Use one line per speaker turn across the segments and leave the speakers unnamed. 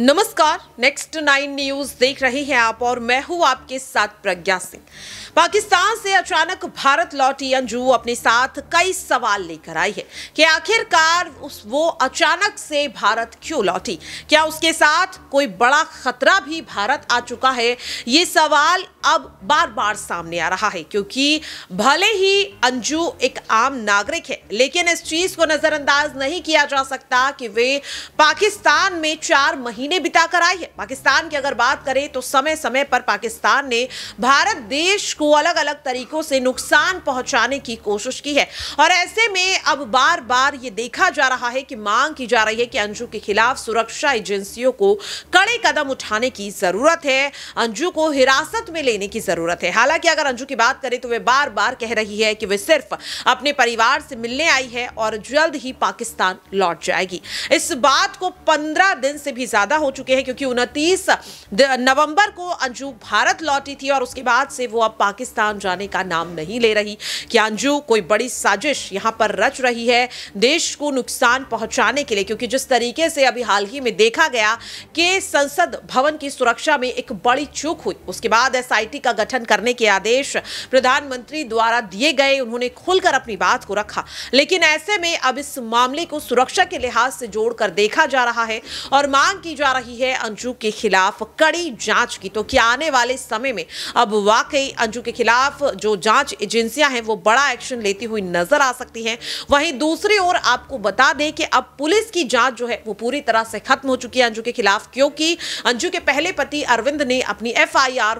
नमस्कार next nine news देख रहे हैं आप और मैं हूं आपके साथ प्रज्ञा सिंह पाकिस्तान से अचानक भारत लौटी अंजू अपने साथ कई सवाल लेकर आई है कि आखिरकार उस वो अचानक से भारत क्यों लौटी क्या उसके साथ कोई बड़ा खतरा भी भारत आ चुका है ये सवाल अब बार बार सामने आ रहा है क्योंकि भले ही अंजू एक आम नागरिक है लेकिन इस चीज को नजरअंदाज नहीं किया जा सकता कि वे पाकिस्तान में चार महीने बिताकर आई है पाकिस्तान की अगर बात करें तो समय समय पर पाकिस्तान ने भारत देश को अलग अलग तरीकों से नुकसान पहुंचाने की कोशिश की है और ऐसे में अब बार बार ये देखा जा रहा है कि मांग की जा रही है कि अंजू के खिलाफ सुरक्षा एजेंसियों को कड़े कदम उठाने की जरूरत है अंजू को हिरासत में लेने की जरूरत है हालांकि अगर अंजू की बात करें तो वे बार बार कह रही है कि वे सिर्फ अपने परिवार से मिलने आई है और जल्द ही पाकिस्तान लौट जाएगी इस बात को पंद्रह दिन से भी ज्यादा हो चुके हैं क्योंकि उनतीस नवंबर को अंजू भारत लौटी थी और उसके बाद से वो अब पाकिस्तान जाने का नाम नहीं ले रही कि अंजू कोई बड़ी साजिश यहां पर रच रही है देश को नुकसान पहुंचाने के लिए क्योंकि जिस तरीके से अभी हाल ही में देखा गया कि संसद भवन की सुरक्षा में एक बड़ी चूक हुई उसके बाद एस का गठन करने के आदेश प्रधानमंत्री द्वारा दिए गए उन्होंने खुलकर अपनी बात को रखा लेकिन ऐसे में अब इस मामले को सुरक्षा के लिहाज से जोड़कर देखा जा रहा है और मांग की जा रही है अंजू के खिलाफ कड़ी जांच की तो क्या आने वाले समय में अब वाकई अंजू राजू के खिलाफ जो जांच एजेंसियां हैं वो बड़ा एक्शन लेती हुई नजर आ सकती हैं वहीं दूसरी ओर आपको बता दें कि अब पुलिस की जांच जो है वो पूरी तरह से खत्म हो चुकी है अंजू के खिलाफ क्योंकि अंजू के पहले पति अरविंद ने अपनी एफ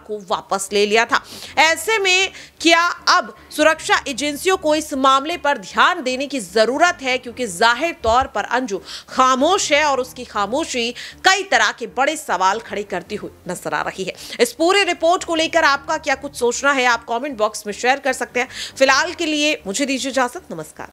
को वापस ले लिया था ऐसे में क्या अब सुरक्षा एजेंसियों को इस मामले पर ध्यान देने की जरूरत है क्योंकि जाहिर तौर पर अंजू खामोश है और उसकी खामोशी कई तरह के बड़े सवाल खड़े करती हुई नजर आ रही है इस पूरे रिपोर्ट को लेकर आपका क्या कुछ सोचना है आप कमेंट बॉक्स में शेयर कर सकते हैं फिलहाल के लिए मुझे दीजिए इजाजत नमस्कार